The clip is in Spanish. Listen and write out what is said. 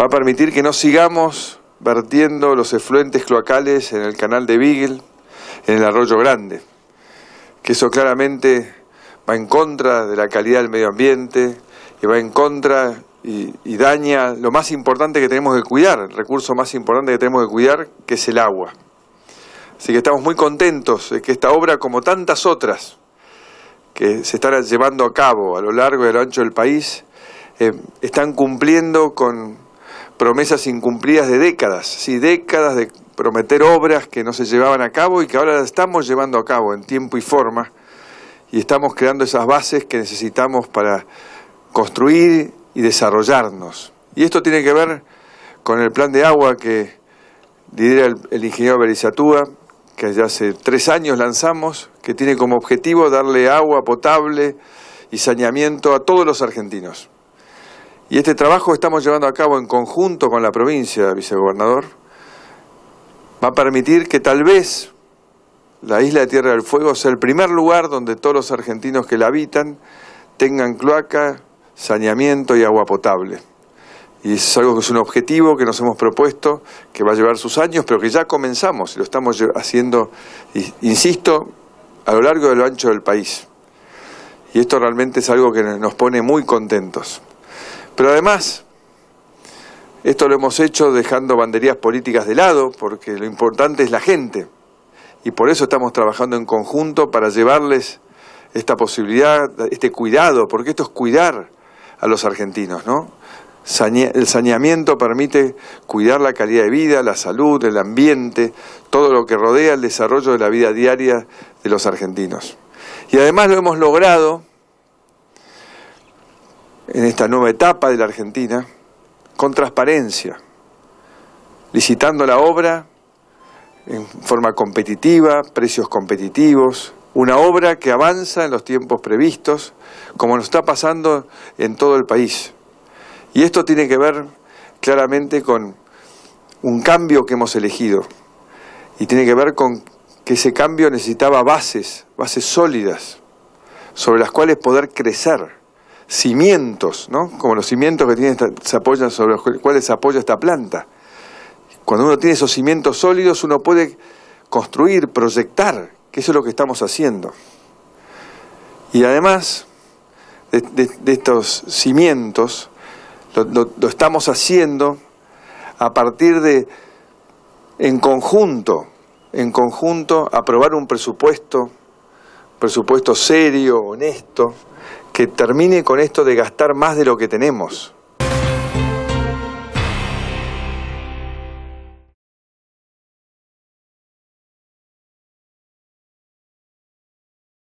va a permitir que no sigamos vertiendo los efluentes cloacales en el canal de Beagle, en el arroyo Grande, que eso claramente va en contra de la calidad del medio ambiente y va en contra y, daña lo más importante que tenemos que cuidar, el recurso más importante que tenemos que cuidar, que es el agua. Así que estamos muy contentos de que esta obra, como tantas otras que se están llevando a cabo a lo largo y a lo ancho del país, eh, están cumpliendo con promesas incumplidas de décadas, sí, décadas de prometer obras que no se llevaban a cabo y que ahora las estamos llevando a cabo en tiempo y forma y estamos creando esas bases que necesitamos para construir y desarrollarnos. Y esto tiene que ver con el plan de agua que lidera el, ingeniero Berizatúa, que ya hace tres años lanzamos, que tiene como objetivo darle agua potable y saneamiento a todos los argentinos. Y este trabajo que estamos llevando a cabo en conjunto con la provincia, vicegobernador, va a permitir que tal vez la isla de Tierra del Fuego sea el primer lugar donde todos los argentinos que la habitan tengan cloaca, saneamiento y agua potable. Y es algo que es un objetivo que nos hemos propuesto, que va a llevar sus años, pero que ya comenzamos, y lo estamos haciendo, insisto, a lo largo de lo ancho del país. Y esto realmente es algo que nos pone muy contentos. Pero además, esto lo hemos hecho dejando banderías políticas de lado, porque lo importante es la gente. Y por eso estamos trabajando en conjunto para llevarles esta posibilidad, este cuidado, porque esto es cuidar a los argentinos, ¿no? El saneamiento permite cuidar la calidad de vida, la salud, el ambiente, todo lo que rodea el desarrollo de la vida diaria de los argentinos. Y además lo hemos logrado en esta nueva etapa de la Argentina, con transparencia, licitando la obra en forma competitiva, precios competitivos, una obra que avanza en los tiempos previstos, como nos está pasando en todo el país. Y esto tiene que ver claramente con un cambio que hemos elegido y tiene que ver con que ese cambio necesitaba bases, bases sólidas, sobre las cuales poder crecer cimientos, ¿no? como los cimientos que tiene se apoyan sobre los cuales se apoya esta planta. Cuando uno tiene esos cimientos sólidos, uno puede construir, proyectar, que eso es lo que estamos haciendo. Y además de, estos cimientos, lo, estamos haciendo a partir de, en conjunto, en conjunto, aprobar un presupuesto, presupuesto serio, honesto, que termine con esto de gastar más de lo que tenemos.